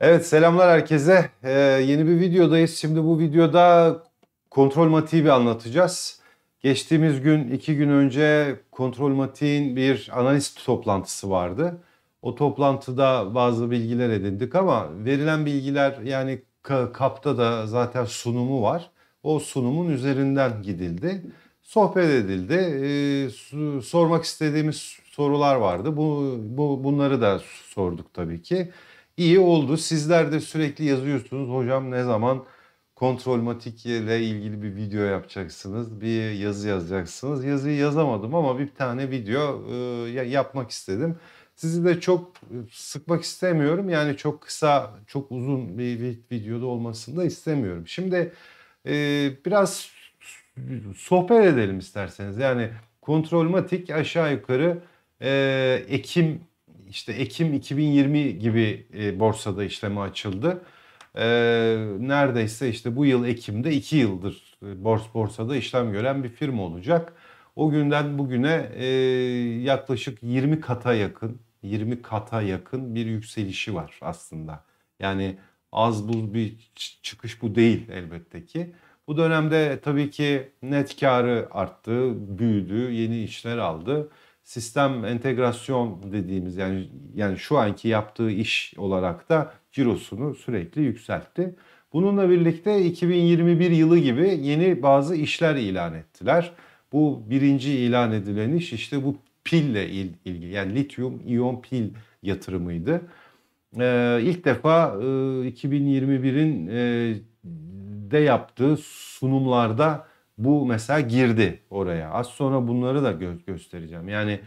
Evet selamlar herkese. Ee, yeni bir videodayız. Şimdi bu videoda Kontrol Matiği anlatacağız. Geçtiğimiz gün, iki gün önce Kontrol Matiğin bir analiz toplantısı vardı. O toplantıda bazı bilgiler edindik ama verilen bilgiler yani KAP'ta da zaten sunumu var. O sunumun üzerinden gidildi. Sohbet edildi. Ee, sormak istediğimiz sorular vardı. Bu, bu bunları da sorduk tabii ki. İyi oldu. Sizler de sürekli yazıyorsunuz. Hocam ne zaman kontrol ile ilgili bir video yapacaksınız. Bir yazı yazacaksınız. Yazıyı yazamadım ama bir tane video e, yapmak istedim. Sizi de çok e, sıkmak istemiyorum. Yani çok kısa, çok uzun bir videoda olmasını da istemiyorum. Şimdi e, biraz sohbet edelim isterseniz. Yani kontrolmatik aşağı yukarı Ekim işte Ekim 2020 gibi e, borsada işleme açıldı. E, neredeyse işte bu yıl Ekim'de 2 yıldır e, bors borsada işlem gören bir firma olacak. O günden bugüne e, yaklaşık 20 kata yakın 20 kata yakın bir yükselişi var aslında. Yani az buz bir çıkış bu değil elbette ki. Bu dönemde tabii ki net karı arttı, büyüdü, yeni işler aldı sistem entegrasyon dediğimiz yani yani şu anki yaptığı iş olarak da cirosunu sürekli yükseltti. Bununla birlikte 2021 yılı gibi yeni bazı işler ilan ettiler. Bu birinci ilan edilen iş işte bu pille ilgili yani lityum iyon pil yatırımıydı. Ee, ilk defa e, ıı, 2021'in e, de yaptığı sunumlarda bu mesela girdi oraya. Az sonra bunları da gö- göstereceğim. Yani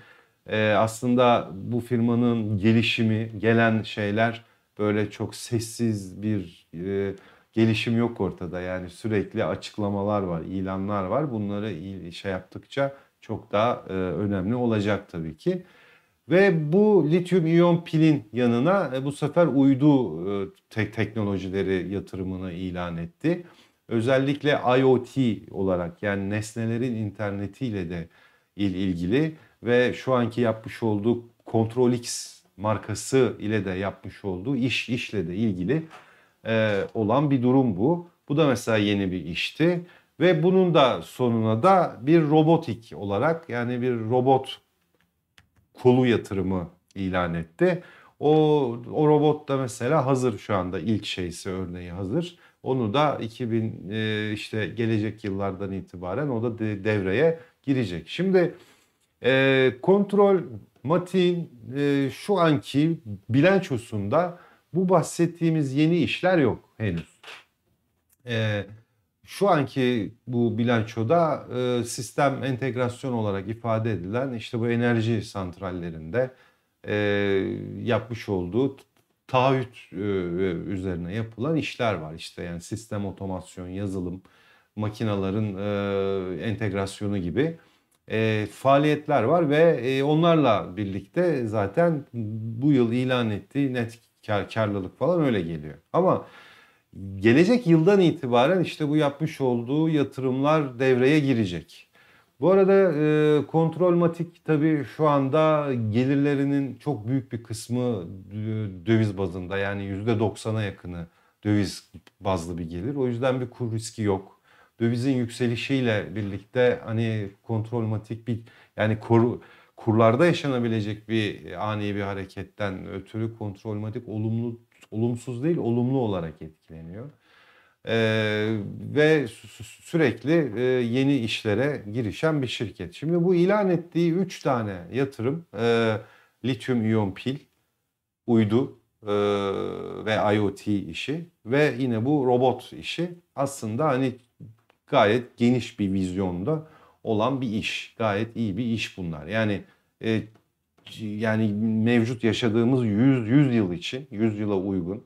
e, aslında bu firmanın gelişimi, gelen şeyler böyle çok sessiz bir e, gelişim yok ortada. Yani sürekli açıklamalar var, ilanlar var. Bunları şey yaptıkça çok daha e, önemli olacak tabii ki. Ve bu lityum iyon pilin yanına e, bu sefer uydu e, te- teknolojileri yatırımını ilan etti özellikle IoT olarak yani nesnelerin internetiyle de il ilgili ve şu anki yapmış olduğu Control X markası ile de yapmış olduğu iş işle de ilgili e, olan bir durum bu. Bu da mesela yeni bir işti ve bunun da sonuna da bir robotik olarak yani bir robot kolu yatırımı ilan etti. O, o robot da mesela hazır şu anda ilk şeysi örneği hazır. Onu da 2000 e, işte gelecek yıllardan itibaren o da de, devreye girecek. Şimdi e, kontrol Matin e, şu anki bilançosunda bu bahsettiğimiz yeni işler yok henüz. E, şu anki bu bilançoda e, sistem entegrasyon olarak ifade edilen işte bu enerji santrallerinde e, yapmış olduğu taahhüt e, üzerine yapılan işler var. İşte yani sistem otomasyon, yazılım, makinaların e, entegrasyonu gibi e, faaliyetler var ve onlarla birlikte zaten bu yıl ilan ettiği net kar, karlılık falan öyle geliyor. Ama gelecek yıldan itibaren işte bu yapmış olduğu yatırımlar devreye girecek. Bu arada e, Kontrolmatik tabii şu anda gelirlerinin çok büyük bir kısmı e, döviz bazında yani %90'a yakını döviz bazlı bir gelir. O yüzden bir kur riski yok. Dövizin yükselişiyle birlikte hani kontrolmatik bir yani kur, kurlarda yaşanabilecek bir e, ani bir hareketten ötürü kontrolmatik olumlu olumsuz değil olumlu olarak etkileniyor. Ee, ve sürekli e, yeni işlere girişen bir şirket. Şimdi bu ilan ettiği 3 tane yatırım e, lityum iyon pil, uydu e, ve IoT işi ve yine bu robot işi aslında hani gayet geniş bir vizyonda olan bir iş. Gayet iyi bir iş bunlar. Yani e, yani mevcut yaşadığımız 100 100 yıl için 100 yıla uygun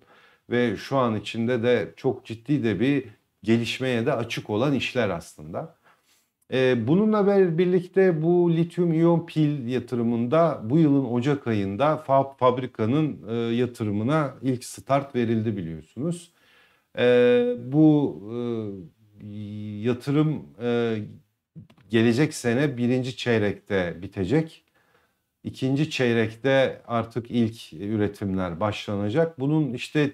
ve şu an içinde de çok ciddi de bir gelişmeye de açık olan işler aslında. Ee, bununla birlikte bu lityum iyon pil yatırımında bu yılın Ocak ayında FAB fabrikanın e, yatırımına ilk start verildi biliyorsunuz. Ee, bu e, yatırım e, gelecek sene birinci çeyrekte bitecek. İkinci çeyrekte artık ilk üretimler başlanacak. Bunun işte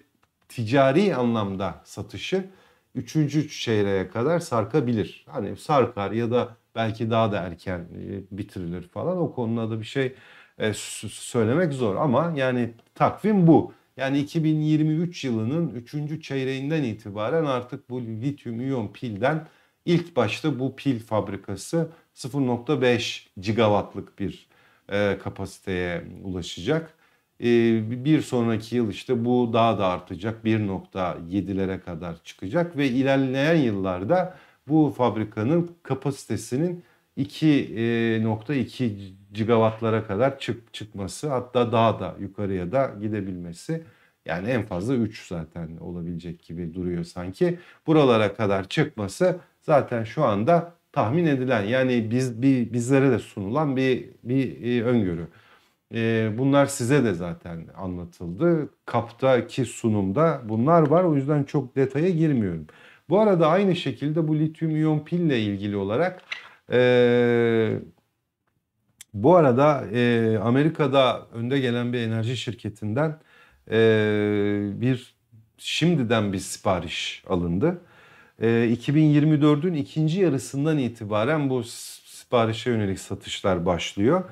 ticari anlamda satışı 3. çeyreğe kadar sarkabilir. Hani sarkar ya da belki daha da erken e, bitirilir falan. O konuda da bir şey e, söylemek zor ama yani takvim bu. Yani 2023 yılının 3. çeyreğinden itibaren artık bu lityum iyon pilden ilk başta bu pil fabrikası 0.5 gigawattlık bir e, kapasiteye ulaşacak. Ee, bir sonraki yıl işte bu daha da artacak 1.7'lere kadar çıkacak ve ilerleyen yıllarda bu fabrikanın kapasitesinin 2.2 e, gigawattlara kadar çık çıkması hatta daha da yukarıya da gidebilmesi yani en fazla 3 zaten olabilecek gibi duruyor sanki. Buralara kadar çıkması zaten şu anda tahmin edilen yani biz bir bizlere de sunulan bir bir e, öngörü. E, bunlar size de zaten anlatıldı. KAP'taki sunumda bunlar var. O yüzden çok detaya girmiyorum. Bu arada aynı şekilde bu lityum iyon pille ilgili olarak e, bu arada e, Amerika'da önde gelen bir enerji şirketinden e, bir şimdiden bir sipariş alındı. E, 2024'ün ikinci yarısından itibaren bu siparişe yönelik satışlar başlıyor.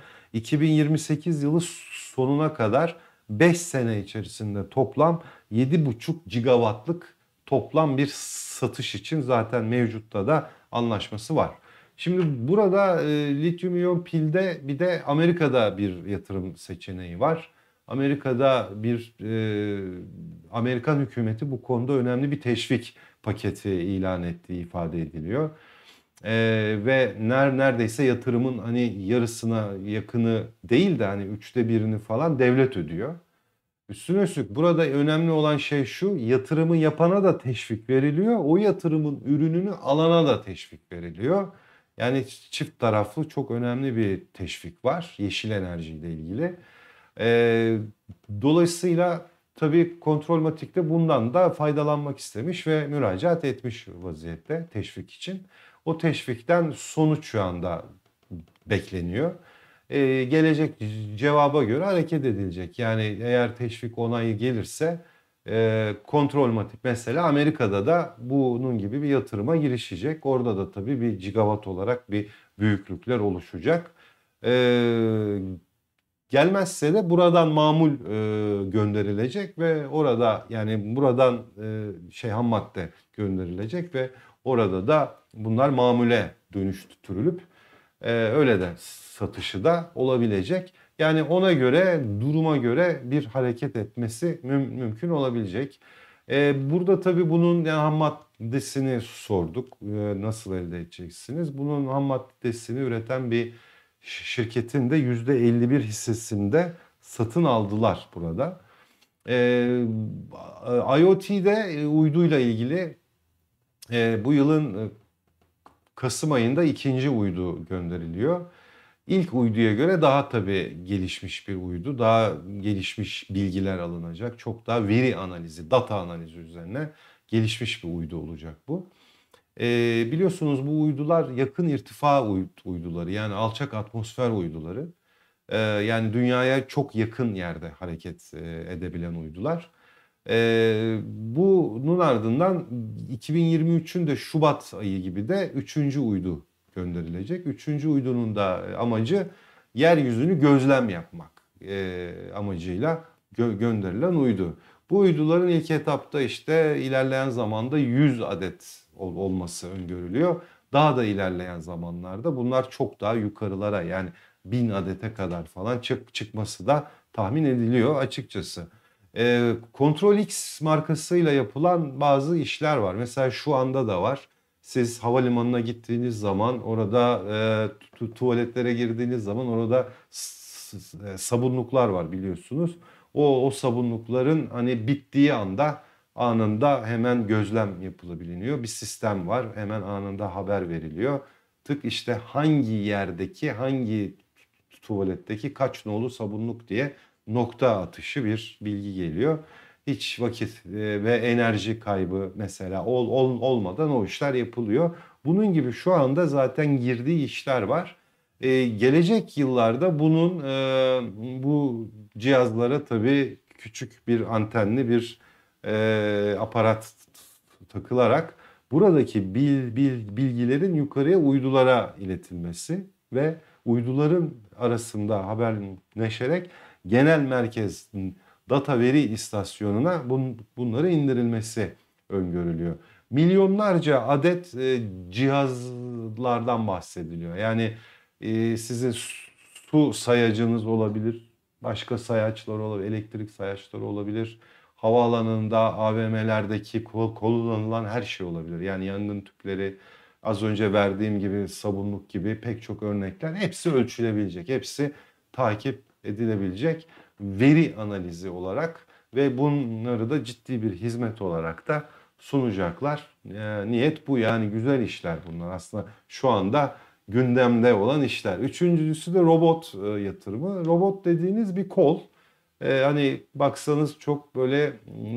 2028 yılı sonuna kadar 5 sene içerisinde toplam 7,5 gigawattlık toplam bir satış için zaten mevcutta da anlaşması var. Şimdi burada e, lityum iyon pilde bir de Amerika'da bir yatırım seçeneği var. Amerika'da bir e, Amerikan hükümeti bu konuda önemli bir teşvik paketi ilan ettiği ifade ediliyor e, ve ner neredeyse yatırımın hani yarısına yakını değil de hani üçte birini falan devlet ödüyor. Üstüne üstlük burada önemli olan şey şu yatırımı yapana da teşvik veriliyor. O yatırımın ürününü alana da teşvik veriliyor. Yani çift taraflı çok önemli bir teşvik var yeşil enerjiyle ilgili. Ee, dolayısıyla tabii kontrol matikte bundan da faydalanmak istemiş ve müracaat etmiş vaziyette teşvik için. O teşvikten sonuç şu anda bekleniyor. Ee, gelecek cevaba göre hareket edilecek. Yani eğer teşvik onayı gelirse e, kontrol matik. mesela Amerika'da da bunun gibi bir yatırıma girişecek. Orada da tabii bir gigawatt olarak bir büyüklükler oluşacak. Ee, gelmezse de buradan mamul e, gönderilecek ve orada yani buradan e, şey ham madde gönderilecek ve orada da bunlar mamule dönüştürülüp e, öyle de satışı da olabilecek. Yani ona göre duruma göre bir hareket etmesi müm- mümkün olabilecek. E, burada tabii bunun yani ham maddesini sorduk. E, nasıl elde edeceksiniz? Bunun ham maddesini üreten bir şirketin de %51 hissesinde satın aldılar burada. E, IoT'de e, uyduyla ilgili e, bu yılın e, Kasım ayında ikinci uydu gönderiliyor. İlk uyduya göre daha tabii gelişmiş bir uydu. Daha gelişmiş bilgiler alınacak. Çok daha veri analizi, data analizi üzerine gelişmiş bir uydu olacak bu. Ee, biliyorsunuz bu uydular yakın irtifa uyduları yani alçak atmosfer uyduları. Ee, yani dünyaya çok yakın yerde hareket e, edebilen uydular. E, bunun ardından 2023'ün de Şubat ayı gibi de 3. uydu gönderilecek. 3. uydunun da amacı yeryüzünü gözlem yapmak e, amacıyla gö- gönderilen uydu. Bu uyduların ilk etapta işte ilerleyen zamanda 100 adet ol- olması öngörülüyor. Daha da ilerleyen zamanlarda bunlar çok daha yukarılara yani bin adete kadar falan çık çıkması da tahmin ediliyor açıkçası e, Control X markasıyla yapılan bazı işler var. Mesela şu anda da var. Siz havalimanına gittiğiniz zaman orada e, tu tuvaletlere girdiğiniz zaman orada e, sabunluklar var biliyorsunuz. O o sabunlukların hani bittiği anda anında hemen gözlem yapılabiliyor. Bir sistem var. Hemen anında haber veriliyor. Tık işte hangi yerdeki hangi tuvaletteki kaç nolu sabunluk diye nokta atışı bir bilgi geliyor. Hiç vakit e, ve enerji kaybı mesela ol, ol, olmadan o işler yapılıyor. Bunun gibi şu anda zaten girdiği işler var. Ee, gelecek yıllarda bunun e, bu cihazlara tabii küçük bir antenli bir e, aparat takılarak buradaki bil, bil, bilgilerin yukarıya uydulara iletilmesi ve uyduların arasında haberleşerek genel merkez data veri istasyonuna bun bunları indirilmesi öngörülüyor. Milyonlarca adet e, cihazlardan bahsediliyor. Yani e, sizin su sayacınız olabilir, başka sayaçlar olabilir, elektrik sayaçları olabilir. Havaalanında, AVM'lerdeki kullanılan her şey olabilir. Yani yangın tüpleri, az önce verdiğim gibi sabunluk gibi pek çok örnekler hepsi ölçülebilecek. Hepsi takip edilebilecek veri analizi olarak ve bunları da ciddi bir hizmet olarak da sunacaklar. E, niyet bu yani güzel işler bunlar aslında şu anda gündemde olan işler. Üçüncüsü de robot e, yatırımı. Robot dediğiniz bir kol. E, hani baksanız çok böyle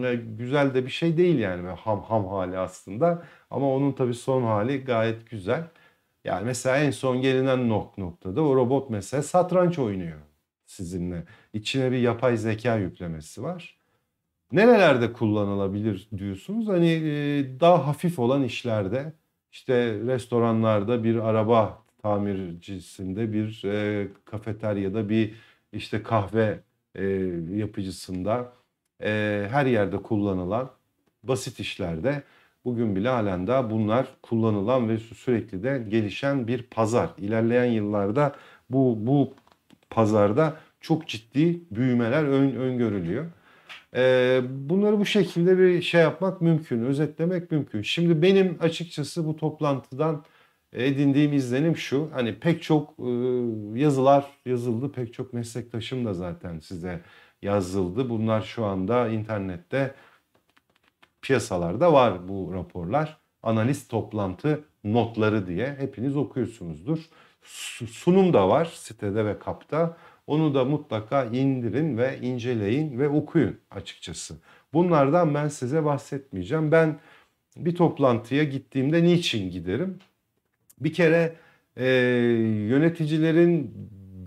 e, güzel de bir şey değil yani ham ham hali aslında. Ama onun tabii son hali gayet güzel. Yani mesela en son gelinen nok noktada o robot mesela satranç oynuyor sizinle. İçine bir yapay zeka yüklemesi var. Nerelerde kullanılabilir diyorsunuz? Hani e, daha hafif olan işlerde işte restoranlarda bir araba tamircisinde bir e, kafeteryada bir işte kahve e, yapıcısında e, her yerde kullanılan basit işlerde bugün bile halen daha bunlar kullanılan ve sürekli de gelişen bir pazar. İlerleyen yıllarda bu bu pazarda çok ciddi büyümeler ön, öngörülüyor. E, bunları bu şekilde bir şey yapmak mümkün, özetlemek mümkün. Şimdi benim açıkçası bu toplantıdan edindiğim izlenim şu. Hani pek çok e, yazılar yazıldı, pek çok meslektaşım da zaten size yazıldı. Bunlar şu anda internette piyasalarda var bu raporlar. Analiz toplantı notları diye hepiniz okuyorsunuzdur sunum da var sitede ve kapta. Onu da mutlaka indirin ve inceleyin ve okuyun açıkçası. Bunlardan ben size bahsetmeyeceğim. Ben bir toplantıya gittiğimde niçin giderim? Bir kere e, yöneticilerin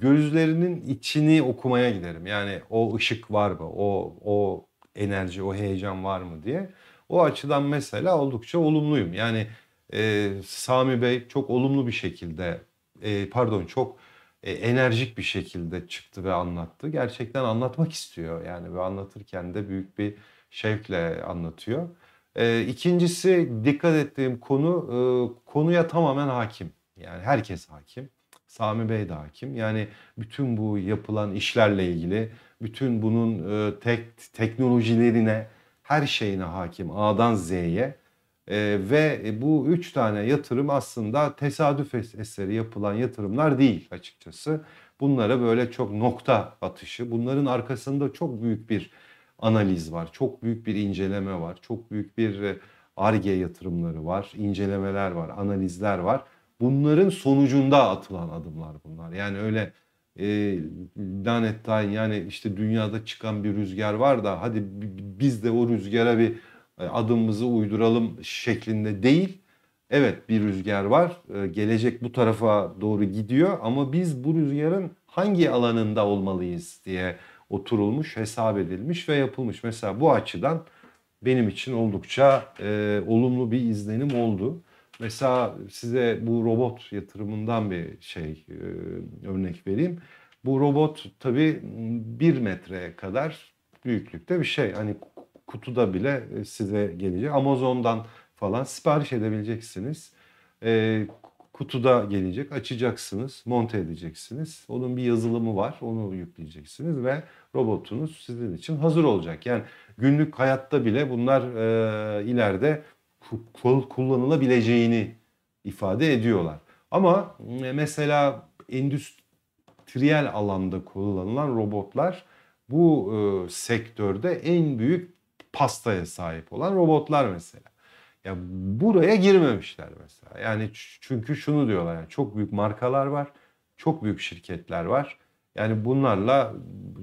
gözlerinin içini okumaya giderim. Yani o ışık var mı? O o enerji, o heyecan var mı diye. O açıdan mesela oldukça olumluyum. Yani e, Sami Bey çok olumlu bir şekilde e, pardon çok e, enerjik bir şekilde çıktı ve anlattı. Gerçekten anlatmak istiyor yani ve anlatırken de büyük bir şevkle anlatıyor. E, ikincisi dikkat ettiğim konu e, konuya tamamen hakim. Yani herkes hakim. Sami Bey de hakim. Yani bütün bu yapılan işlerle ilgili, bütün bunun e, tek teknolojilerine, her şeyine hakim A'dan Z'ye ee, e, ve bu üç tane yatırım aslında tesadüf eseri yapılan yatırımlar değil açıkçası. Bunlara böyle çok nokta atışı, bunların arkasında çok büyük bir analiz var, çok büyük bir inceleme var, çok büyük bir e, ARGE yatırımları var, incelemeler var, analizler var. Bunların sonucunda atılan adımlar bunlar. Yani öyle e, lanet tayin yani işte dünyada çıkan bir rüzgar var da hadi biz de o rüzgara bir e, adımımızı uyduralım şeklinde değil. Evet bir rüzgar var. E, gelecek bu tarafa doğru gidiyor ama biz bu rüzgarın hangi alanında olmalıyız diye oturulmuş, hesap edilmiş ve yapılmış. Mesela bu açıdan benim için oldukça e, olumlu bir izlenim oldu. Mesela size bu robot yatırımından bir şey e, örnek vereyim. Bu robot tabii bir metreye kadar büyüklükte bir şey. Hani kutuda bile e, size gelecek. Amazon'dan falan sipariş edebileceksiniz. E, kutuda gelecek, açacaksınız, monte edeceksiniz. Onun bir yazılımı var, onu yükleyeceksiniz ve robotunuz sizin için hazır olacak. Yani günlük hayatta bile bunlar e, ileride kullanılabileceğini ifade ediyorlar. Ama e, mesela endüstriyel alanda kullanılan robotlar bu e, sektörde en büyük pastaya sahip olan robotlar mesela. Ya buraya girmemişler mesela. Yani çünkü şunu diyorlar yani çok büyük markalar var, çok büyük şirketler var. Yani bunlarla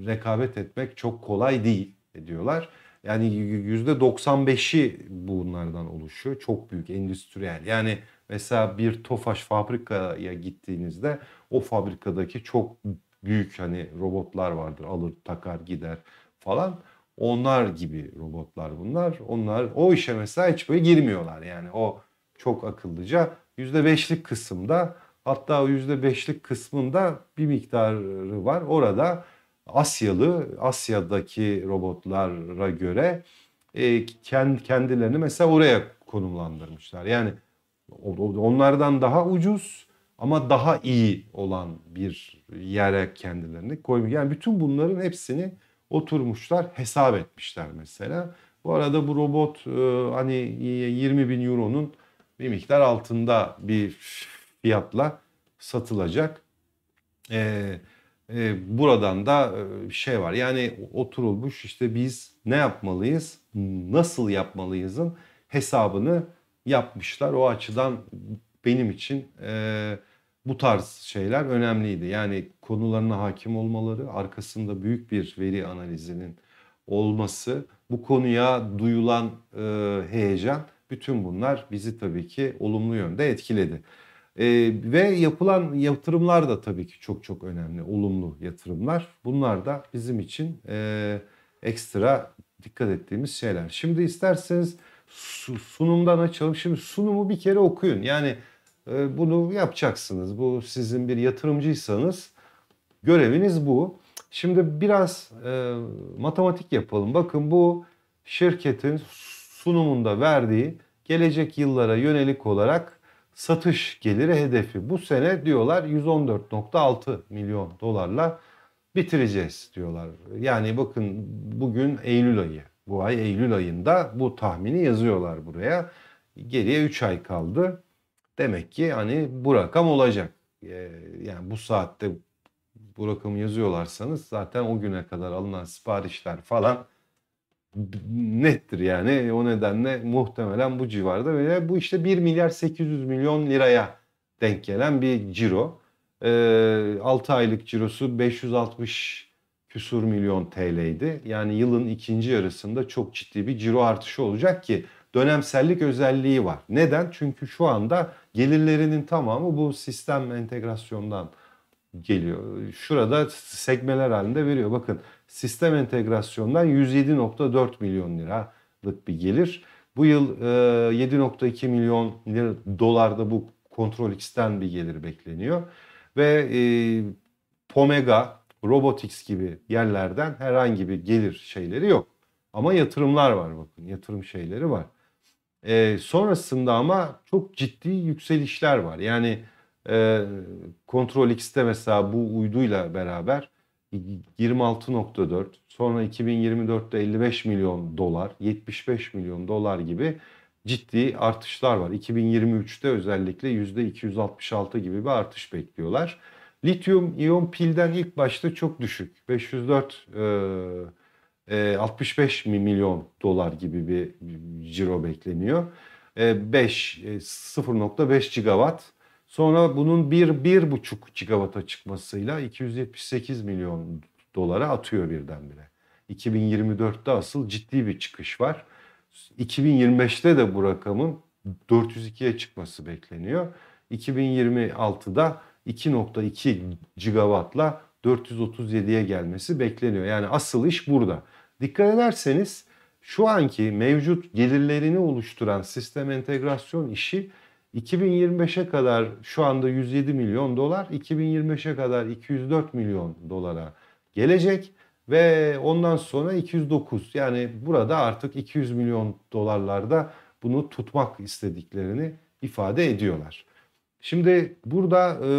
rekabet etmek çok kolay değil diyorlar. Yani yüzde %95'i bunlardan oluşuyor. Çok büyük endüstriyel. Yani mesela bir Tofaş fabrikaya gittiğinizde o fabrikadaki çok büyük hani robotlar vardır. Alır takar gider falan. Onlar gibi robotlar bunlar. Onlar o işe mesela hiç böyle girmiyorlar yani o çok akıllıca. %5'lik kısımda hatta o %5'lik kısmında bir miktarı var. Orada Asyalı, Asya'daki robotlara göre e, kendilerini mesela oraya konumlandırmışlar. Yani onlardan daha ucuz ama daha iyi olan bir yere kendilerini koymuş. Yani bütün bunların hepsini oturmuşlar hesap etmişler mesela. Bu arada bu robot e, hani 20 bin euronun bir miktar altında bir fiyatla satılacak. E, e, buradan da şey var yani oturulmuş işte biz ne yapmalıyız, nasıl yapmalıyızın hesabını yapmışlar. O açıdan benim için... E, bu tarz şeyler önemliydi. Yani konularına hakim olmaları, arkasında büyük bir veri analizinin olması, bu konuya duyulan e, heyecan bütün bunlar bizi tabii ki olumlu yönde etkiledi. E, ve yapılan yatırımlar da tabii ki çok çok önemli, olumlu yatırımlar. Bunlar da bizim için e, ekstra dikkat ettiğimiz şeyler. Şimdi isterseniz sunumdan açalım. Şimdi sunumu bir kere okuyun. Yani ee, bunu yapacaksınız. Bu sizin bir yatırımcıysanız göreviniz bu. Şimdi biraz e, matematik yapalım. Bakın bu şirketin sunumunda verdiği gelecek yıllara yönelik olarak satış geliri hedefi. Bu sene diyorlar 114.6 milyon dolarla bitireceğiz diyorlar. Yani bakın bugün Eylül ayı. Bu ay Eylül ayında bu tahmini yazıyorlar buraya. Geriye 3 ay kaldı. Demek ki hani bu rakam olacak. Ee, yani bu saatte bu rakamı yazıyorlarsanız zaten o güne kadar alınan siparişler falan nettir yani. O nedenle muhtemelen bu civarda ve bu işte 1 milyar 800 milyon liraya denk gelen bir ciro. Ee, 6 aylık cirosu 560 küsur milyon TL'ydi. Yani yılın ikinci yarısında çok ciddi bir ciro artışı olacak ki dönemsellik özelliği var. Neden? Çünkü şu anda Gelirlerinin tamamı bu sistem entegrasyondan geliyor. Şurada sekmeler halinde veriyor. Bakın sistem entegrasyondan 107.4 milyon liralık bir gelir. Bu yıl 7.2 e, milyon lira dolarda bu Kontrol X'ten bir gelir bekleniyor. Ve e, Pomega, Robotics gibi yerlerden herhangi bir gelir şeyleri yok. Ama yatırımlar var bakın. Yatırım şeyleri var. E, sonrasında ama çok ciddi yükselişler var. Yani e, Control X'te mesela bu uyduyla beraber 26.4 sonra 2024'te 55 milyon dolar 75 milyon dolar gibi ciddi artışlar var. 2023'te özellikle %266 gibi bir artış bekliyorlar. Lityum iyon pilden ilk başta çok düşük. 504 e, 65 ee, milyon dolar gibi bir ciro bekleniyor. 5 ee, 0.5 e, gigawatt. Sonra bunun 1 1.5 gigawata çıkmasıyla 278 milyon dolara atıyor birdenbire. 2024'te asıl ciddi bir çıkış var. 2025'te de bu rakamın 402'ye çıkması bekleniyor. 2026'da 2.2 gigawattla 437'ye gelmesi bekleniyor. Yani asıl iş burada. Dikkat ederseniz şu anki mevcut gelirlerini oluşturan sistem entegrasyon işi 2025'e kadar şu anda 107 milyon dolar, 2025'e kadar 204 milyon dolara gelecek ve ondan sonra 209 yani burada artık 200 milyon dolarlarda bunu tutmak istediklerini ifade ediyorlar. Şimdi burada e,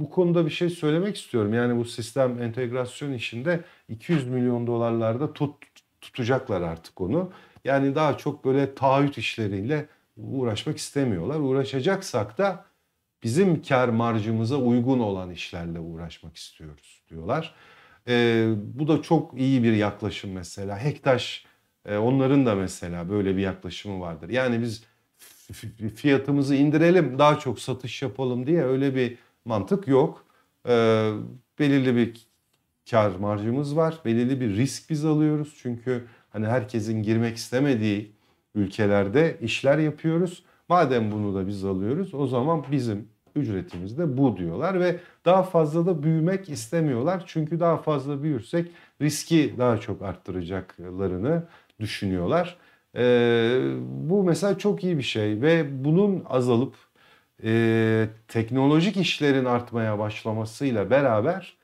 bu konuda bir şey söylemek istiyorum. Yani bu sistem entegrasyon işinde 200 milyon dolarlarda tut, tutacaklar artık onu. Yani daha çok böyle taahhüt işleriyle uğraşmak istemiyorlar. Uğraşacaksak da bizim kar marjımıza uygun olan işlerle uğraşmak istiyoruz diyorlar. E, bu da çok iyi bir yaklaşım mesela. Hektaş e, onların da mesela böyle bir yaklaşımı vardır. Yani biz fiyatımızı indirelim daha çok satış yapalım diye öyle bir mantık yok. Ee, belirli bir kar marjımız var. Belirli bir risk biz alıyoruz. Çünkü hani herkesin girmek istemediği ülkelerde işler yapıyoruz. Madem bunu da biz alıyoruz o zaman bizim ücretimiz de bu diyorlar ve daha fazla da büyümek istemiyorlar. Çünkü daha fazla büyürsek riski daha çok arttıracaklarını düşünüyorlar. Ee, bu mesela çok iyi bir şey ve bunun azalıp e, teknolojik işlerin artmaya başlamasıyla beraber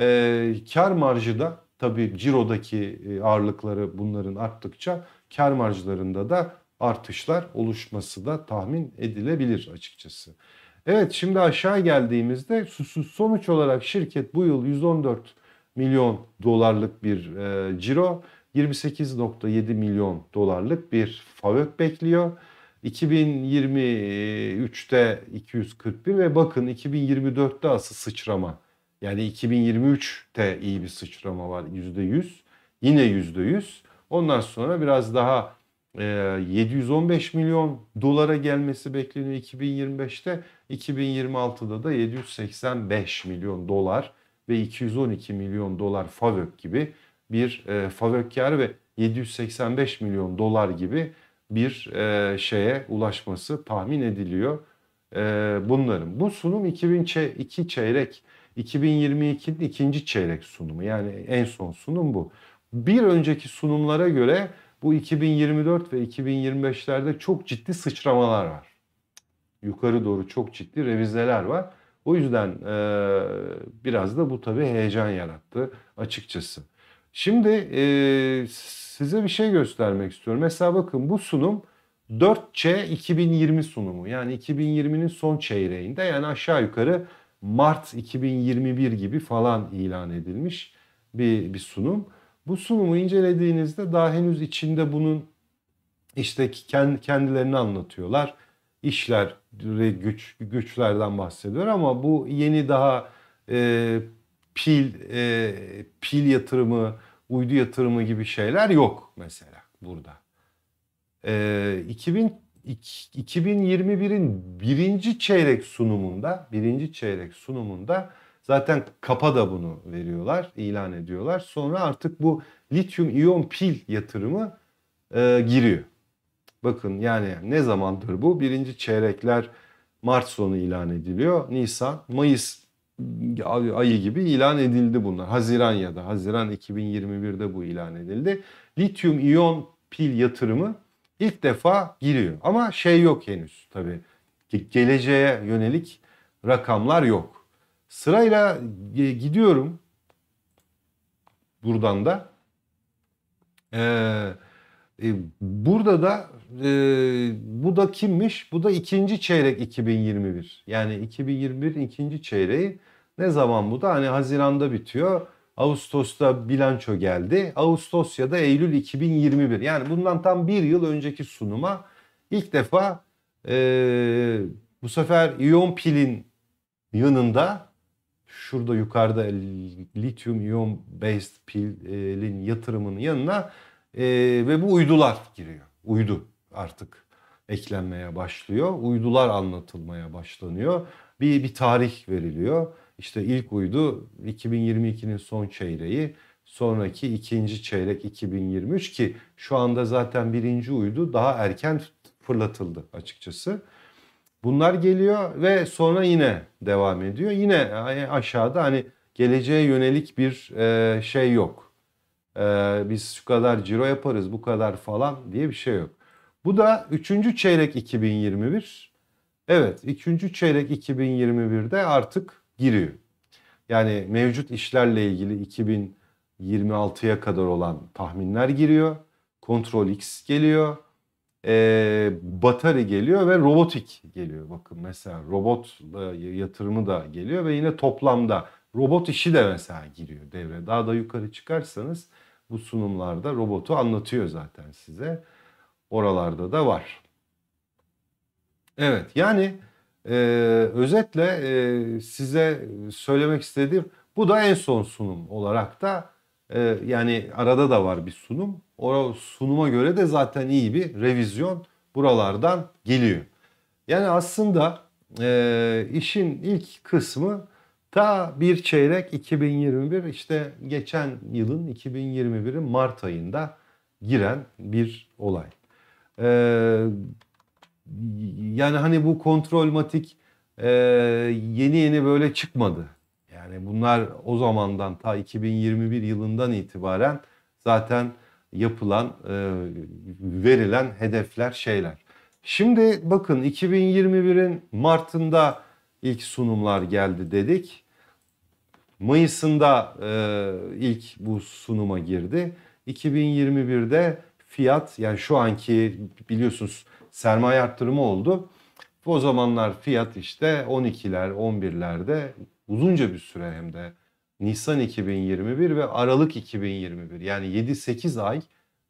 e, kar marjı da tabii cirodaki e, ağırlıkları bunların arttıkça kar marjlarında da artışlar oluşması da tahmin edilebilir açıkçası. Evet şimdi aşağı geldiğimizde sonuç olarak şirket bu yıl 114 milyon dolarlık bir e, ciro 28.7 milyon dolarlık bir FAVÖK bekliyor. 2023'te 241 ve bakın 2024'te asıl sıçrama. Yani 2023'te iyi bir sıçrama var %100. Yine %100. Ondan sonra biraz daha 715 e, milyon dolara gelmesi bekleniyor 2025'te. 2026'da da 785 milyon dolar ve 212 milyon dolar FAVÖK gibi bir e, favokkar ve 785 milyon dolar gibi bir e, şeye ulaşması tahmin ediliyor e, bunların. Bu sunum 2002 çeyrek 2022'nin ikinci çeyrek sunumu yani en son sunum bu. Bir önceki sunumlara göre bu 2024 ve 2025'lerde çok ciddi sıçramalar var. Yukarı doğru çok ciddi revizeler var. O yüzden e, biraz da bu tabii heyecan yarattı açıkçası. Şimdi e, size bir şey göstermek istiyorum. Mesela bakın bu sunum 4C 2020 sunumu. Yani 2020'nin son çeyreğinde yani aşağı yukarı Mart 2021 gibi falan ilan edilmiş bir, bir sunum. Bu sunumu incelediğinizde daha henüz içinde bunun işte kendilerini anlatıyorlar. İşler, güç, güçlerden bahsediyor ama bu yeni daha e, pil, e, pil yatırımı, uydu yatırımı gibi şeyler yok mesela burada. E, 2000 2021'in birinci çeyrek sunumunda, birinci çeyrek sunumunda zaten kapa da bunu veriyorlar, ilan ediyorlar. Sonra artık bu lityum iyon pil yatırımı e, giriyor. Bakın yani ne zamandır bu? Birinci çeyrekler Mart sonu ilan ediliyor. Nisan, Mayıs ayı gibi ilan edildi bunlar. Haziran ya da Haziran 2021'de bu ilan edildi. Lityum iyon pil yatırımı ilk defa giriyor. Ama şey yok henüz tabii. Geleceğe yönelik rakamlar yok. Sırayla gidiyorum buradan da. Ee, e, burada da e, bu da kimmiş? Bu da ikinci çeyrek 2021. Yani 2021 ikinci çeyreği ne zaman bu da hani Haziran'da bitiyor. Ağustos'ta bilanço geldi. Ağustos ya da Eylül 2021. Yani bundan tam bir yıl önceki sunuma ilk defa e, bu sefer iyon pilin yanında şurada yukarıda lityum iyon based pilin e, yatırımının yanına e, ve bu uydular giriyor. Uydu artık eklenmeye başlıyor. Uydular anlatılmaya başlanıyor. Bir, bir tarih veriliyor. İşte ilk uydu 2022'nin son çeyreği, sonraki ikinci çeyrek 2023 ki şu anda zaten birinci uydu daha erken fırlatıldı açıkçası. Bunlar geliyor ve sonra yine devam ediyor. Yine e, aşağıda hani geleceğe yönelik bir e, şey yok. E, biz şu kadar ciro yaparız bu kadar falan diye bir şey yok. Bu da üçüncü çeyrek 2021. Evet ikinci çeyrek 2021'de artık giriyor. Yani mevcut işlerle ilgili 2026'ya kadar olan tahminler giriyor. kontrol X geliyor. E, Batari geliyor ve robotik geliyor. Bakın mesela robot e, yatırımı da geliyor ve yine toplamda robot işi de mesela giriyor devre. Daha da yukarı çıkarsanız bu sunumlarda robotu anlatıyor zaten size. Oralarda da var. Evet yani ee, özetle e, size söylemek istediğim bu da en son sunum olarak da e, yani arada da var bir sunum. O sunuma göre de zaten iyi bir revizyon buralardan geliyor. Yani aslında e, işin ilk kısmı ta bir çeyrek 2021 işte geçen yılın 2021'in Mart ayında giren bir olay. E, yani hani bu kontrolmatik e, yeni yeni böyle çıkmadı. Yani bunlar o zamandan ta 2021 yılından itibaren zaten yapılan, e, verilen hedefler şeyler. Şimdi bakın 2021'in Mart'ında ilk sunumlar geldi dedik. Mayıs'ında e, ilk bu sunuma girdi. 2021'de fiyat yani şu anki biliyorsunuz sermaye arttırımı oldu. O zamanlar fiyat işte 12'ler, 11'lerde uzunca bir süre hem de Nisan 2021 ve Aralık 2021 yani 7-8 ay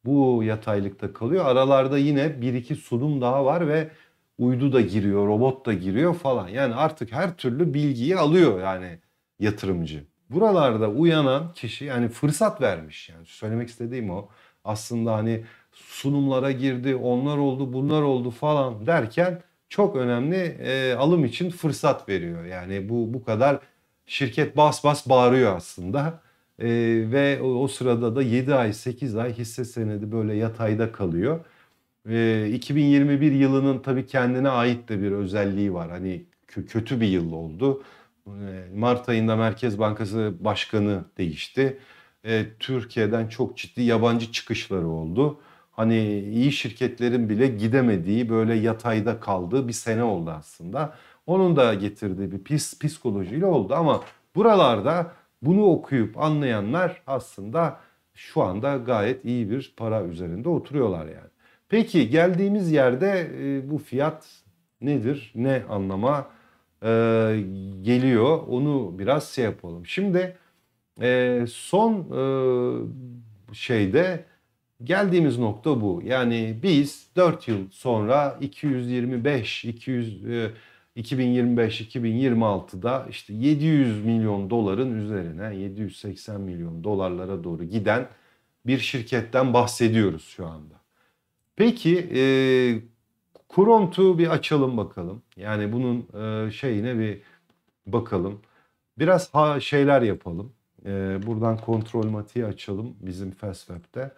bu yataylıkta kalıyor. Aralarda yine bir iki sunum daha var ve uydu da giriyor, robot da giriyor falan. Yani artık her türlü bilgiyi alıyor yani yatırımcı. Buralarda uyanan kişi yani fırsat vermiş. Yani söylemek istediğim o. Aslında hani sunumlara girdi, onlar oldu, bunlar oldu falan derken çok önemli e, alım için fırsat veriyor. Yani bu bu kadar şirket bas bas bağırıyor aslında. E, ve o, o sırada da 7 ay 8 ay hisse senedi böyle yatayda kalıyor. E, 2021 yılının tabii kendine ait de bir özelliği var. Hani kötü bir yıl oldu. E, Mart ayında Merkez Bankası Başkanı değişti. E, Türkiye'den çok ciddi yabancı çıkışları oldu hani iyi şirketlerin bile gidemediği böyle yatayda kaldığı bir sene oldu aslında. Onun da getirdiği bir pis psikolojiyle oldu ama buralarda bunu okuyup anlayanlar aslında şu anda gayet iyi bir para üzerinde oturuyorlar yani. Peki geldiğimiz yerde e, bu fiyat nedir? Ne anlama e, geliyor? Onu biraz şey yapalım. Şimdi e, son şeyde Geldiğimiz nokta bu. Yani biz 4 yıl sonra 225 200 2025-2026'da işte 700 milyon doların üzerine 780 milyon dolarlara doğru giden bir şirketten bahsediyoruz şu anda. Peki e, Kuront'u bir açalım bakalım. Yani bunun e, şeyine bir bakalım. Biraz ha, şeyler yapalım. E, buradan kontrol matiği açalım bizim FastWeb'de.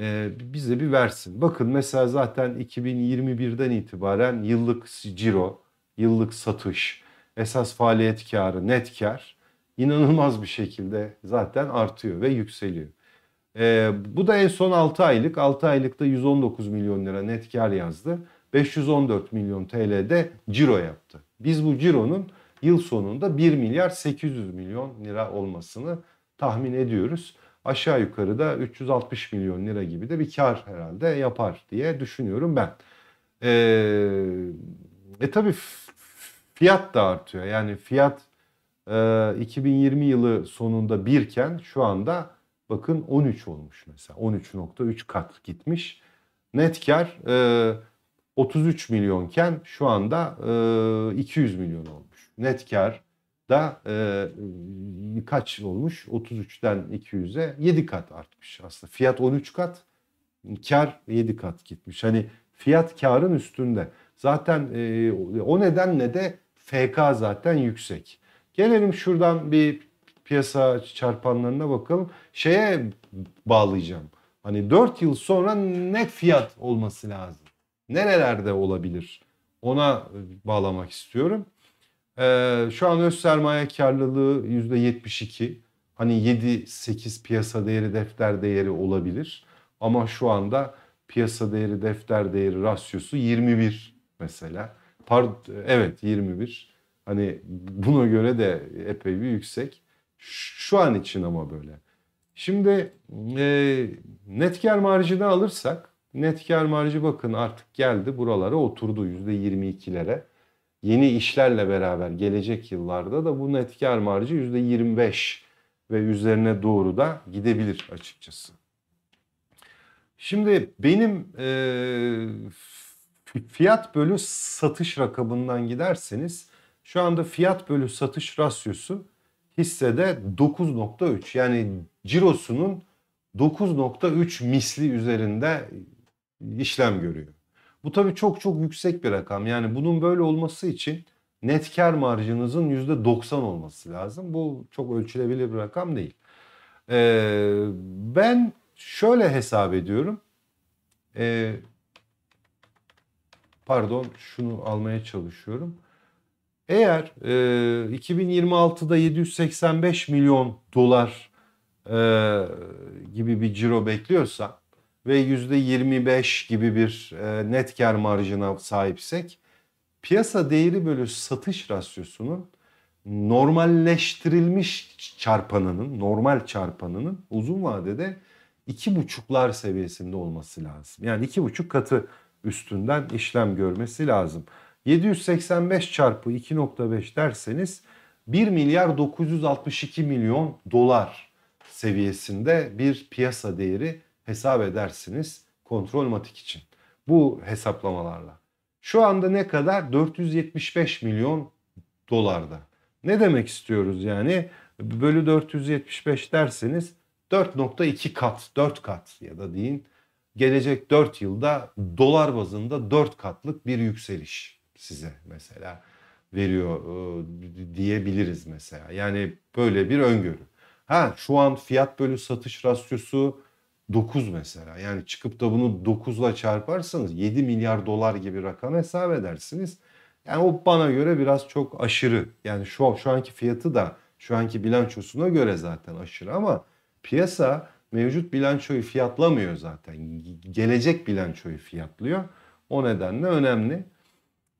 Ee, bize bir versin. Bakın mesela zaten 2021'den itibaren yıllık ciro, yıllık satış, esas faaliyet karı, net kar inanılmaz bir şekilde zaten artıyor ve yükseliyor. Ee, bu da en son 6 aylık. 6 aylıkta 119 milyon lira net kar yazdı. 514 milyon TL'de ciro yaptı. Biz bu cironun yıl sonunda 1 milyar 800 milyon lira olmasını tahmin ediyoruz aşağı yukarı da 360 milyon lira gibi de bir kar herhalde yapar diye düşünüyorum ben. Ee, e, e tabi fiyat da artıyor. Yani fiyat e, 2020 yılı sonunda birken şu anda bakın 13 olmuş mesela. 13.3 kat gitmiş. Net kar e, 33 milyonken şu anda e, 200 milyon olmuş. Net kar da e, kaç olmuş? 33'ten 200'e 7 kat artmış aslında. Fiyat 13 kat, kar 7 kat gitmiş. Hani fiyat karın üstünde. Zaten e, o nedenle de FK zaten yüksek. Gelelim şuradan bir piyasa çarpanlarına bakalım. Şeye bağlayacağım. Hani 4 yıl sonra ne fiyat olması lazım? Nerelerde olabilir? Ona bağlamak istiyorum. Ee, şu an öz sermaye karlılığı %72. Hani 7-8 piyasa değeri defter değeri olabilir. Ama şu anda piyasa değeri defter değeri rasyosu 21 mesela. Pardon, evet 21. Hani buna göre de epey bir yüksek. Şu an için ama böyle. Şimdi e, net kar marjını alırsak net kar marjı bakın artık geldi buralara oturdu %22'lere yeni işlerle beraber gelecek yıllarda da bunun etki harma harcı %25 ve üzerine doğru da gidebilir açıkçası. Şimdi benim e, fiyat bölü satış rakamından giderseniz şu anda fiyat bölü satış rasyosu hissede 9.3 yani cirosunun 9.3 misli üzerinde işlem görüyor. Bu tabii çok çok yüksek bir rakam. Yani bunun böyle olması için net kar marjınızın %90 olması lazım. Bu çok ölçülebilir bir rakam değil. Ee, ben şöyle hesap ediyorum. Ee, pardon şunu almaya çalışıyorum. Eğer e, 2026'da 785 milyon dolar e, gibi bir ciro bekliyorsa ve %25 gibi bir e, net kar marjına sahipsek piyasa değeri bölü satış rasyosunun normalleştirilmiş çarpanının, normal çarpanının uzun vadede iki buçuklar seviyesinde olması lazım. Yani iki buçuk katı üstünden işlem görmesi lazım. 785 çarpı 2.5 derseniz 1 milyar 962 milyon dolar seviyesinde bir piyasa değeri hesap edersiniz kontrol matik için. Bu hesaplamalarla. Şu anda ne kadar? 475 milyon dolarda. Ne demek istiyoruz yani? Bölü 475 derseniz 4.2 kat, 4 kat ya da deyin gelecek 4 yılda dolar bazında 4 katlık bir yükseliş size mesela veriyor e, diyebiliriz mesela. Yani böyle bir öngörü. Ha şu an fiyat bölü satış rasyosu 9 mesela. Yani çıkıp da bunu 9'la çarparsanız 7 milyar dolar gibi rakam hesap edersiniz. Yani o bana göre biraz çok aşırı. Yani şu şu anki fiyatı da şu anki bilançosuna göre zaten aşırı ama piyasa mevcut bilançoyu fiyatlamıyor zaten. Gelecek bilançoyu fiyatlıyor. O nedenle önemli.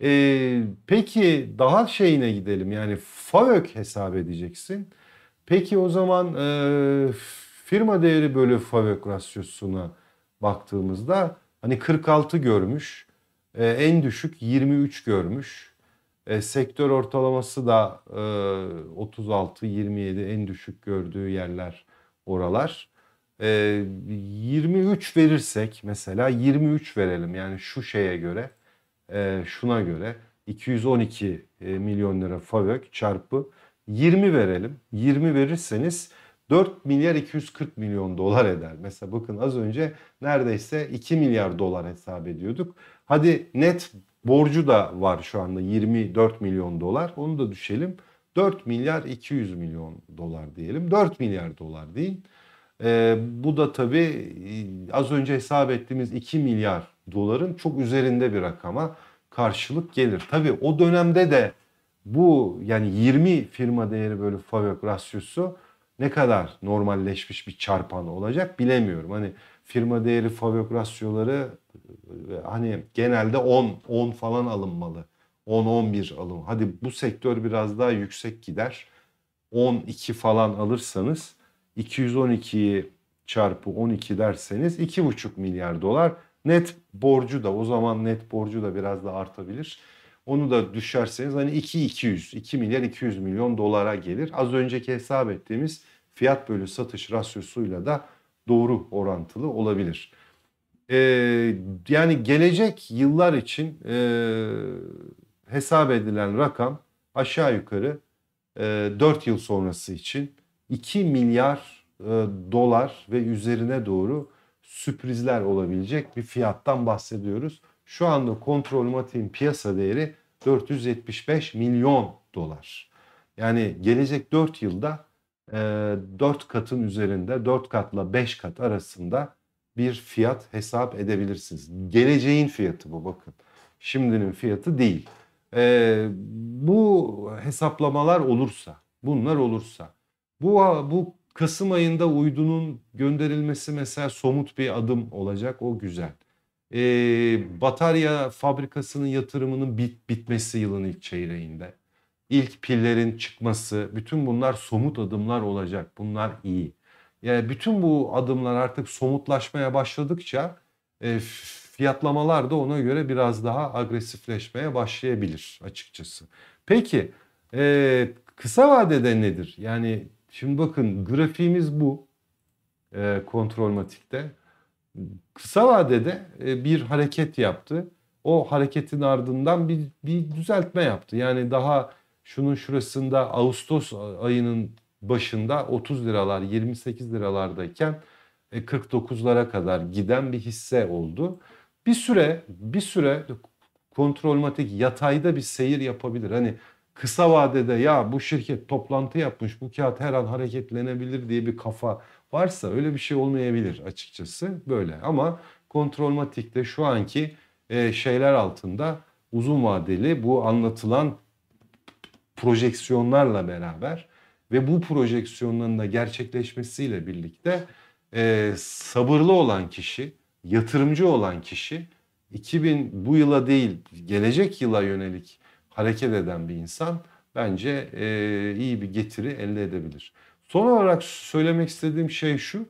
Ee, peki daha şeyine gidelim. Yani FAÖK hesap edeceksin. Peki o zaman e, firma değeri bölü FAVÖK rasyosuna baktığımızda hani 46 görmüş. E, en düşük 23 görmüş. E, sektör ortalaması da 36-27 e, en düşük gördüğü yerler oralar. 23 verirsek mesela 23 verelim yani şu şeye göre şuna göre 212 milyon lira FAVÖK çarpı 20 verelim. 20 verirseniz 4 milyar 240 milyon dolar eder. Mesela bakın az önce neredeyse 2 milyar dolar hesap ediyorduk. Hadi net borcu da var şu anda 24 milyon dolar. Onu da düşelim. 4 milyar 200 milyon dolar diyelim. 4 milyar dolar değil. Ee, bu da tabii e, az önce hesap ettiğimiz 2 milyar doların çok üzerinde bir rakama karşılık gelir. Tabii o dönemde de bu yani 20 firma değeri böyle FAVÖK rasyosu ne kadar normalleşmiş bir çarpan olacak bilemiyorum. Hani firma değeri fabrik rasyoları e, hani genelde 10 10 falan alınmalı. 10 11 alın. Hadi bu sektör biraz daha yüksek gider. 12 falan alırsanız 212'yi çarpı 12 derseniz 2,5 milyar dolar net borcu da o zaman net borcu da biraz da artabilir. Onu da düşerseniz hani 2 200, 2 milyar 200 milyon dolara gelir. Az önceki hesap ettiğimiz fiyat bölü satış rasyosuyla da doğru orantılı olabilir. Ee, yani gelecek yıllar için e, hesap edilen rakam aşağı yukarı e, 4 yıl sonrası için 2 milyar e, dolar ve üzerine doğru sürprizler olabilecek bir fiyattan bahsediyoruz. Şu anda kontrol matiğin piyasa değeri 475 milyon dolar. Yani gelecek 4 yılda 4 e, katın üzerinde 4 katla 5 kat arasında bir fiyat hesap edebilirsiniz. Geleceğin fiyatı bu bakın. Şimdinin fiyatı değil. Ee, bu hesaplamalar olursa, bunlar olursa, bu bu Kasım ayında uydunun gönderilmesi mesela somut bir adım olacak. O güzel e, batarya fabrikasının yatırımının bit, bitmesi yılın ilk çeyreğinde. İlk pillerin çıkması, bütün bunlar somut adımlar olacak. Bunlar iyi. Yani bütün bu adımlar artık somutlaşmaya başladıkça e, fiyatlamalar da ona göre biraz daha agresifleşmeye başlayabilir açıkçası. Peki e, kısa vadede nedir? Yani şimdi bakın grafiğimiz bu e, kontrol matikte kısa vadede e, bir hareket yaptı. O hareketin ardından bir, bir düzeltme yaptı. Yani daha şunun şurasında Ağustos ayının başında 30 liralar 28 liralardayken 49'lara e, kadar giden bir hisse oldu. Bir süre bir süre kontrolmatik yatayda bir seyir yapabilir. Hani kısa vadede ya bu şirket toplantı yapmış bu kağıt her an hareketlenebilir diye bir kafa varsa öyle bir şey olmayabilir açıkçası böyle. Ama kontrolmatikte şu anki e, şeyler altında uzun vadeli bu anlatılan projeksiyonlarla beraber ve bu projeksiyonların da gerçekleşmesiyle birlikte e, sabırlı olan kişi, yatırımcı olan kişi 2000 bu yıla değil gelecek yıla yönelik hareket eden bir insan bence e, iyi bir getiri elde edebilir. Son olarak söylemek istediğim şey şu.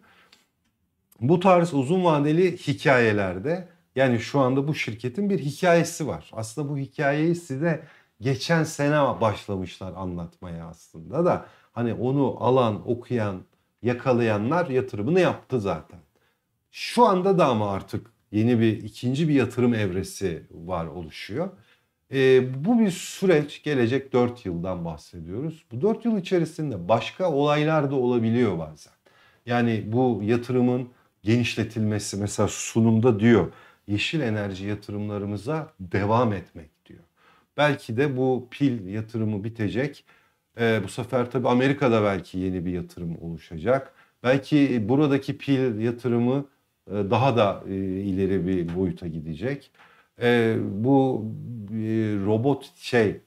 Bu tarz uzun vadeli hikayelerde yani şu anda bu şirketin bir hikayesi var. Aslında bu hikayeyi size geçen sene başlamışlar anlatmaya aslında da hani onu alan, okuyan, yakalayanlar yatırımını yaptı zaten. Şu anda da ama artık yeni bir ikinci bir yatırım evresi var oluşuyor. E, bu bir süreç gelecek 4 yıldan bahsediyoruz. Bu 4 yıl içerisinde başka olaylar da olabiliyor bazen. Yani bu yatırımın genişletilmesi mesela sunumda diyor yeşil enerji yatırımlarımıza devam etmek diyor. Belki de bu pil yatırımı bitecek. E, bu sefer tabii Amerika'da belki yeni bir yatırım oluşacak. Belki buradaki pil yatırımı e, daha da e, ileri bir boyuta gidecek e, bu e, robot şey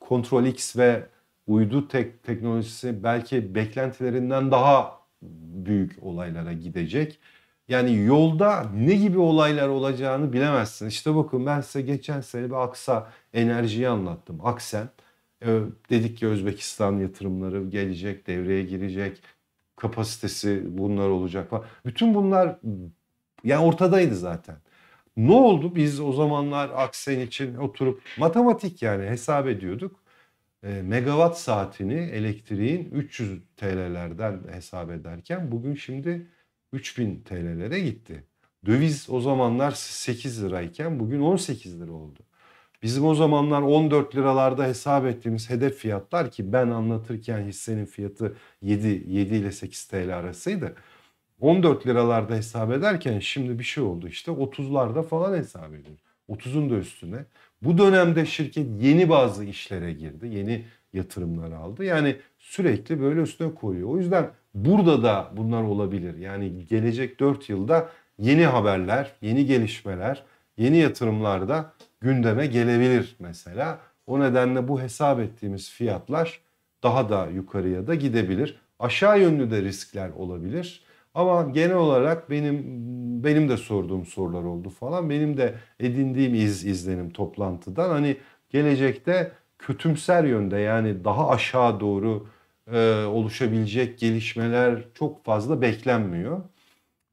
kontrol X ve uydu tek teknolojisi belki beklentilerinden daha büyük olaylara gidecek. Yani yolda ne gibi olaylar olacağını bilemezsin. İşte bakın ben size geçen sene bir Aksa enerjiyi anlattım. Aksen e, dedik ki Özbekistan yatırımları gelecek, devreye girecek. Kapasitesi bunlar olacak falan. Bütün bunlar yani ortadaydı zaten. Ne oldu? Biz o zamanlar Aksen için oturup matematik yani hesap ediyorduk. E, megawatt saatini elektriğin 300 TL'lerden hesap ederken bugün şimdi 3000 TL'lere gitti. Döviz o zamanlar 8 lirayken bugün 18 lira oldu. Bizim o zamanlar 14 liralarda hesap ettiğimiz hedef fiyatlar ki ben anlatırken hissenin fiyatı 7, 7 ile 8 TL arasıydı. 14 liralarda hesap ederken şimdi bir şey oldu işte 30'larda falan hesap ediyor. 30'un da üstüne. Bu dönemde şirket yeni bazı işlere girdi. Yeni yatırımlar aldı. Yani sürekli böyle üstüne koyuyor. O yüzden burada da bunlar olabilir. Yani gelecek 4 yılda yeni haberler, yeni gelişmeler, yeni yatırımlar da gündeme gelebilir mesela. O nedenle bu hesap ettiğimiz fiyatlar daha da yukarıya da gidebilir. Aşağı yönlü de riskler olabilir. Ama genel olarak benim benim de sorduğum sorular oldu falan. Benim de edindiğim iz izlenim toplantıdan hani gelecekte kötümser yönde yani daha aşağı doğru e, oluşabilecek gelişmeler çok fazla beklenmiyor.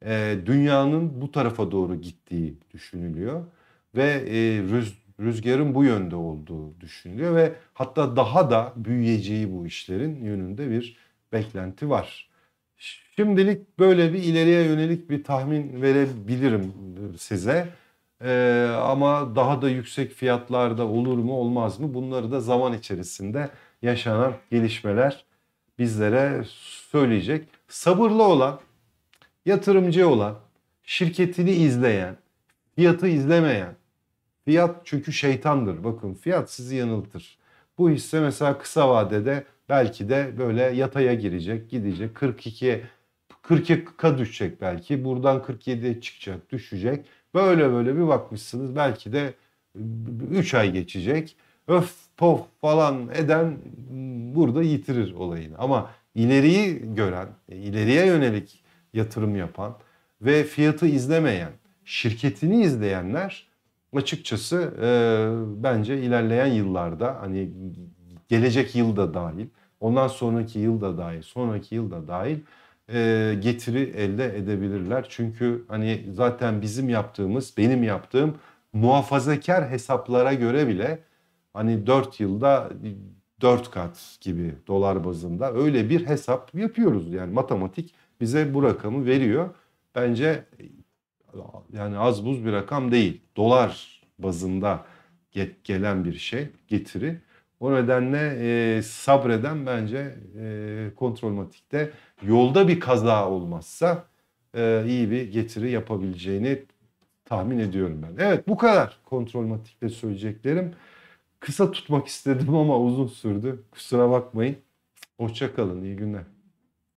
E, dünyanın bu tarafa doğru gittiği düşünülüyor ve e, rüz, rüzgarın bu yönde olduğu düşünülüyor ve hatta daha da büyüyeceği bu işlerin yönünde bir beklenti var. Şimdilik böyle bir ileriye yönelik bir tahmin verebilirim size. Ee, ama daha da yüksek fiyatlarda olur mu olmaz mı bunları da zaman içerisinde yaşanan gelişmeler bizlere söyleyecek. Sabırlı olan, yatırımcı olan, şirketini izleyen, fiyatı izlemeyen, fiyat çünkü şeytandır. Bakın fiyat sizi yanıltır. Bu hisse mesela kısa vadede belki de böyle yataya girecek, gidecek. 42 40'a düşecek belki. Buradan 47'ye çıkacak, düşecek. Böyle böyle bir bakmışsınız belki de 3 e, ay geçecek. Öf pof falan eden ıı, burada yitirir olayını. Ama ileriyi gören, e, ileriye yönelik yatırım yapan ve fiyatı izlemeyen, şirketini izleyenler açıkçası e, bence ilerleyen yıllarda hani gelecek yılda dahil Ondan sonraki yılda dahil, sonraki yılda dahil getiri elde edebilirler. Çünkü hani zaten bizim yaptığımız, benim yaptığım muhafazakar hesaplara göre bile hani 4 yılda 4 kat gibi dolar bazında öyle bir hesap yapıyoruz. Yani matematik bize bu rakamı veriyor. Bence yani az buz bir rakam değil. Dolar bazında gelen bir şey getiri. O nedenle e, sabreden bence e, kontrolmatikte yolda bir kaza olmazsa e, iyi bir getiri yapabileceğini tahmin ediyorum ben. Evet bu kadar kontrolmatikte söyleyeceklerim. Kısa tutmak istedim ama uzun sürdü. Kusura bakmayın. Hoşçakalın, iyi günler.